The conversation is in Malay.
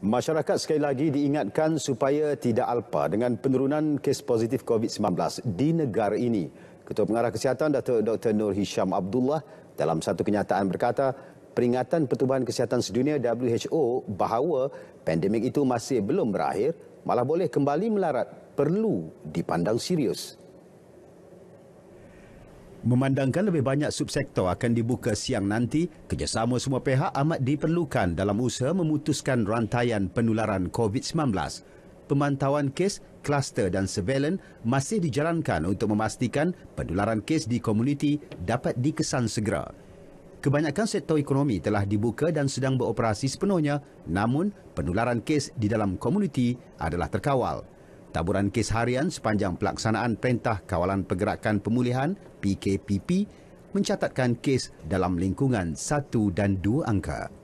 Masyarakat sekali lagi diingatkan supaya tidak alpa dengan penurunan kes positif COVID-19 di negara ini. Ketua Pengarah Kesihatan Datuk Dr. Nur Hisham Abdullah dalam satu kenyataan berkata, peringatan Pertubuhan Kesihatan Sedunia WHO bahawa pandemik itu masih belum berakhir malah boleh kembali melarat perlu dipandang serius. Memandangkan lebih banyak subsektor akan dibuka siang nanti, kerjasama semua pihak amat diperlukan dalam usaha memutuskan rantaian penularan COVID-19. Pemantauan kes, kluster dan surveillance masih dijalankan untuk memastikan penularan kes di komuniti dapat dikesan segera. Kebanyakan sektor ekonomi telah dibuka dan sedang beroperasi sepenuhnya, namun penularan kes di dalam komuniti adalah terkawal. Taburan kes harian sepanjang pelaksanaan Perintah Kawalan Pergerakan Pemulihan PKPP mencatatkan kes dalam lingkungan satu dan dua angka.